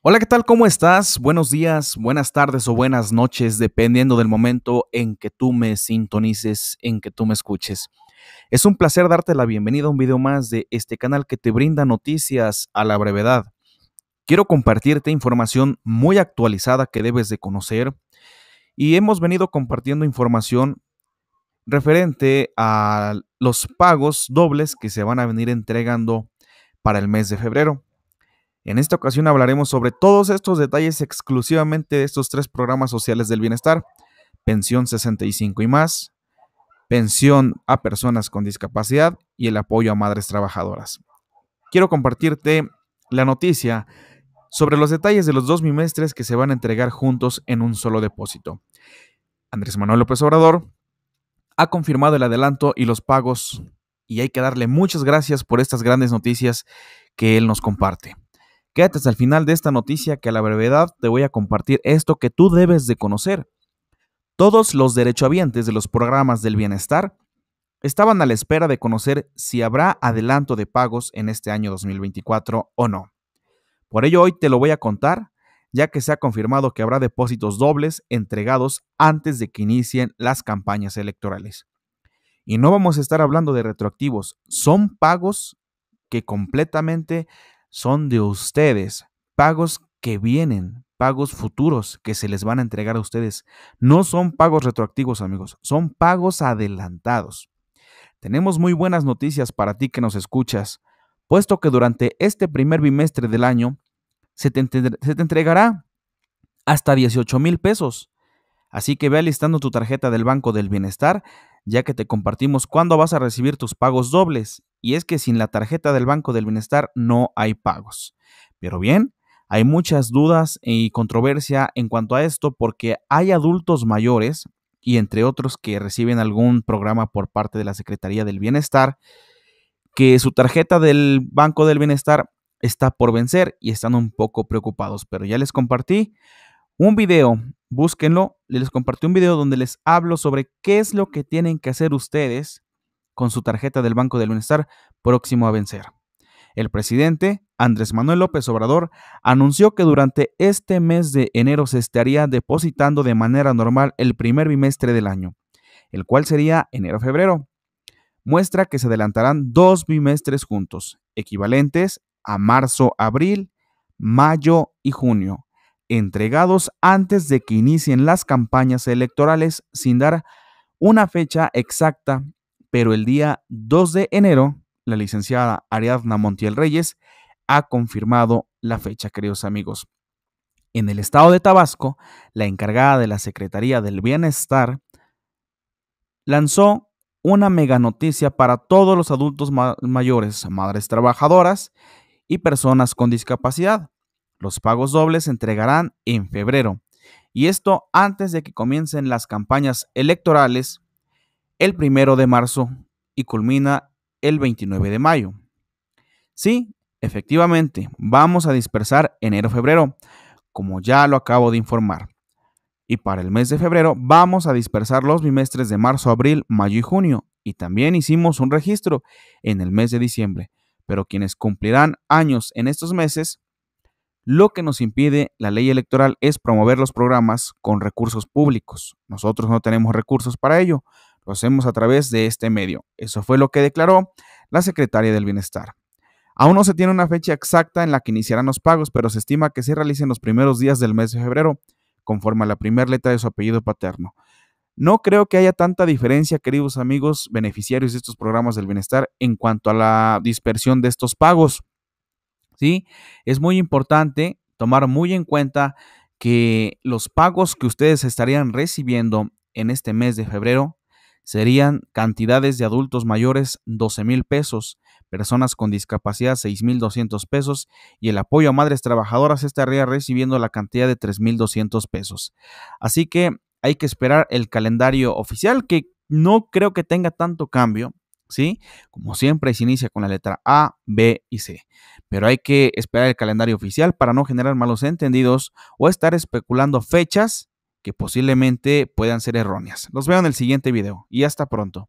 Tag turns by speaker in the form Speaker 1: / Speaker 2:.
Speaker 1: Hola, ¿qué tal? ¿Cómo estás? Buenos días, buenas tardes o buenas noches, dependiendo del momento en que tú me sintonices, en que tú me escuches. Es un placer darte la bienvenida a un video más de este canal que te brinda noticias a la brevedad. Quiero compartirte información muy actualizada que debes de conocer y hemos venido compartiendo información referente a los pagos dobles que se van a venir entregando para el mes de febrero. En esta ocasión hablaremos sobre todos estos detalles exclusivamente de estos tres programas sociales del bienestar, pensión 65 y más, pensión a personas con discapacidad y el apoyo a madres trabajadoras. Quiero compartirte la noticia sobre los detalles de los dos bimestres que se van a entregar juntos en un solo depósito. Andrés Manuel López Obrador ha confirmado el adelanto y los pagos y hay que darle muchas gracias por estas grandes noticias que él nos comparte. Quédate hasta el final de esta noticia que a la brevedad te voy a compartir esto que tú debes de conocer. Todos los derechohabientes de los programas del bienestar estaban a la espera de conocer si habrá adelanto de pagos en este año 2024 o no. Por ello hoy te lo voy a contar, ya que se ha confirmado que habrá depósitos dobles entregados antes de que inicien las campañas electorales. Y no vamos a estar hablando de retroactivos, son pagos que completamente son de ustedes, pagos que vienen, pagos futuros que se les van a entregar a ustedes. No son pagos retroactivos, amigos, son pagos adelantados. Tenemos muy buenas noticias para ti que nos escuchas, puesto que durante este primer bimestre del año se te, entregará hasta 18 mil pesos. Así que ve alistando tu tarjeta del Banco del Bienestar ya que te compartimos cuándo vas a recibir tus pagos dobles, y es que sin la tarjeta del Banco del Bienestar no hay pagos. Pero bien, hay muchas dudas y controversia en cuanto a esto porque hay adultos mayores y entre otros que reciben algún programa por parte de la Secretaría del Bienestar que su tarjeta del Banco del Bienestar está por vencer y están un poco preocupados, pero ya les compartí un video, búsquenlo, les compartí un video donde les hablo sobre qué es lo que tienen que hacer ustedes con su tarjeta del Banco del Bienestar próximo a vencer. El presidente Andrés Manuel López Obrador anunció que durante este mes de enero se estaría depositando de manera normal el primer bimestre del año, el cual sería enero-febrero. Muestra que se adelantarán dos bimestres juntos, equivalentes a marzo-abril, mayo y junio, entregados antes de que inicien las campañas electorales sin dar una fecha exacta, pero el día 2 de enero, la licenciada Ariadna Montiel Reyes ha confirmado la fecha, queridos amigos. En el estado de Tabasco, la encargada de la Secretaría del Bienestar lanzó una mega noticia para todos los adultos mayores, madres trabajadoras y personas con discapacidad. Los pagos dobles se entregarán en febrero. Y esto antes de que comiencen las campañas electorales el primero de marzo y culmina el 29 de mayo. Sí, efectivamente, vamos a dispersar enero-febrero, como ya lo acabo de informar. Y para el mes de febrero vamos a dispersar los bimestres de marzo, abril, mayo y junio. Y también hicimos un registro en el mes de diciembre. Pero quienes cumplirán años en estos meses lo que nos impide la ley electoral es promover los programas con recursos públicos. Nosotros no tenemos recursos para ello, lo hacemos a través de este medio. Eso fue lo que declaró la secretaria del Bienestar. Aún no se tiene una fecha exacta en la que iniciarán los pagos, pero se estima que se realicen los primeros días del mes de febrero, conforme a la primera letra de su apellido paterno. No creo que haya tanta diferencia, queridos amigos beneficiarios de estos programas del bienestar, en cuanto a la dispersión de estos pagos. ¿sí? Es muy importante tomar muy en cuenta que los pagos que ustedes estarían recibiendo en este mes de febrero serían cantidades de adultos mayores 12 mil pesos, personas con discapacidad 6 mil 200 pesos y el apoyo a madres trabajadoras estaría recibiendo la cantidad de 3 mil 200 pesos. Así que hay que esperar el calendario oficial que no creo que tenga tanto cambio, como siempre, se inicia con la letra A, B y C. Pero hay que esperar el calendario oficial para no generar malos entendidos o estar especulando fechas que posiblemente puedan ser erróneas. Los veo en el siguiente video y hasta pronto.